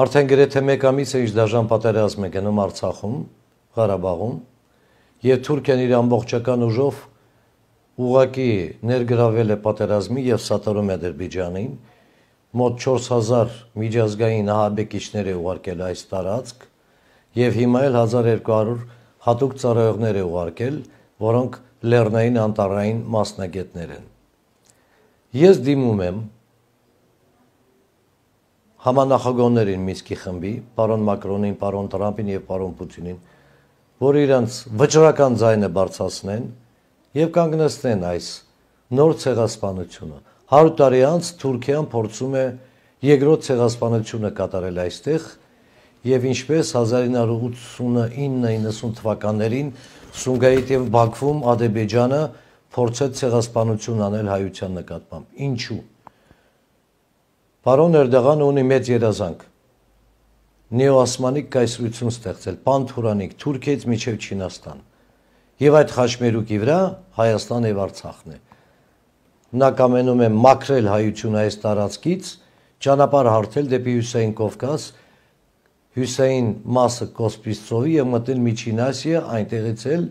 Արդեն գրեթե մեկ ամիս է ինչ դաժան պատերազմ է գնում Արցախում, Ղարաբաղում, եւ Թուրքիան իր ամբողջական ուժով ուղակի ներգրավել է պատերազմի եւ սատարում է Ադրբեջանին։ Մոտ 4000 միջազգային ահաբեկիչներ է ուղարկել այս տարածք եւ հիմա էլ 1200 հատուկ ծառայողներ է ուղարկել, որոնք լեռնային անտարային մասնագետներ են։ Ես դիմում եմ համանախագոններին Մինսկի խմբի, պարոն Մակրոնին, պարոն Տրամպին եւ պարոն Պուտինին, որ իրանց վճռական ձայնը բարձրացնեն եւ կանգնեցնեն այս նոր ցեղասպանությունը։ 100 տարի անց Թուրքիան փորձում է երկրորդ ցեղասպանությունը կատարել այստեղ եւ ինչպես 1989-90 թվականներին Սունգայիթ եւ Բաքվում Ադրբեջանը փորձեց ցեղասպանություն անել հայության նկատմամբ։ Ինչու՞։ Պարոն Էրդողանը ունի մեծ երազանք նեոասմանիկ կայսրություն ստեղծել, Պանթուրանիկ, Թուրքիայից միջև Չինաստան։ Եվ այդ խաչմերուկի վրա Հայաստան եւ Արցախն է։ Նա կամենում է մաքրել հայությունը այս տարածքից, ճանապարհ հարթել դեպի Հյուսեյն Կովկաս, Հյուսեյն մասը Կոսպիսցովի եւ մտել Միջին Ասիա, այնտեղից էլ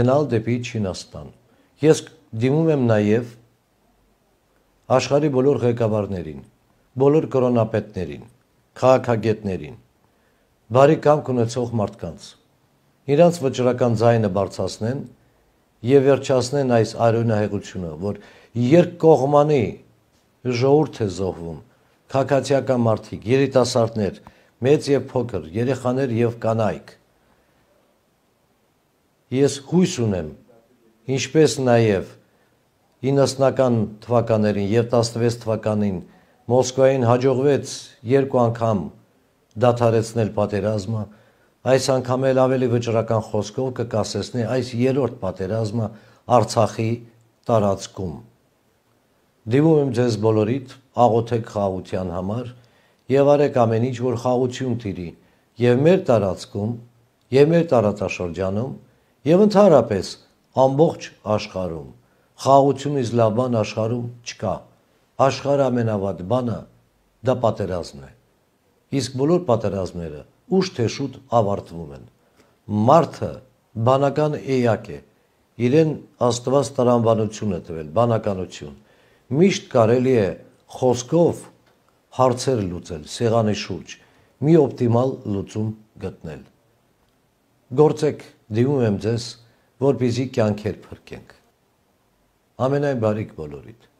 գնալ դեպի Չինաստան։ Ես դիմում եմ նաեւ աշխարի բոլոր ղեկավարներին, բոլոր կրոնապետներին, քաղաքագետներին, բարի կամք ունեցող մարդկանց։ Իրանց վճռական ձայնը բարձրացնեն եւ վերջացնեն այս արյունահեղությունը, որ երկկողմանի ժողովուրդ է զոհվում, քաղաքացիական մարդիկ, երիտասարդներ, մեծ եւ փոքր, երեխաներ եւ կանայք։ Ես հույս ունեմ, ինչպես նաեւ 90-ական թվականներին եւ 16 թվականին Մոսկվային հաջողվեց երկու անգամ դադարեցնել պատերազմը, այս անգամ էլ ավելի վճռական խոսքով կկասեցնի այս երրորդ պատերազմը Արցախի տարածքում։ Դիմում եմ ձեզ բոլորիդ, աղոթեք խաղության համար եւ արեք ամեն ինչ, որ խաղություն տիրի եւ մեր տարածքում, եւ մեր տարածաշրջանում, եւ ընդհանրապես ամբողջ աշխարհում։ Խաղությունից լավ բան աշխարհում չկա։ Աշխարհ ամենավատ բանը դա պատերազմն է։ Իսկ բոլոր պատերազմները ուշ թե շուտ ավարտվում են։ Մարդը բանական էակ է։ Իրեն Աստված տարանվանություն է տվել, բանականություն։ Միշտ կարելի է խոսքով հարցեր լուծել սեղանի շուրջ, մի օպտիմալ լուծում գտնել։ Գործեք, դիմում եմ ձեզ, որպեսզի կյանքեր փրկենք։ Ամենայն բարիք բոլորիդ։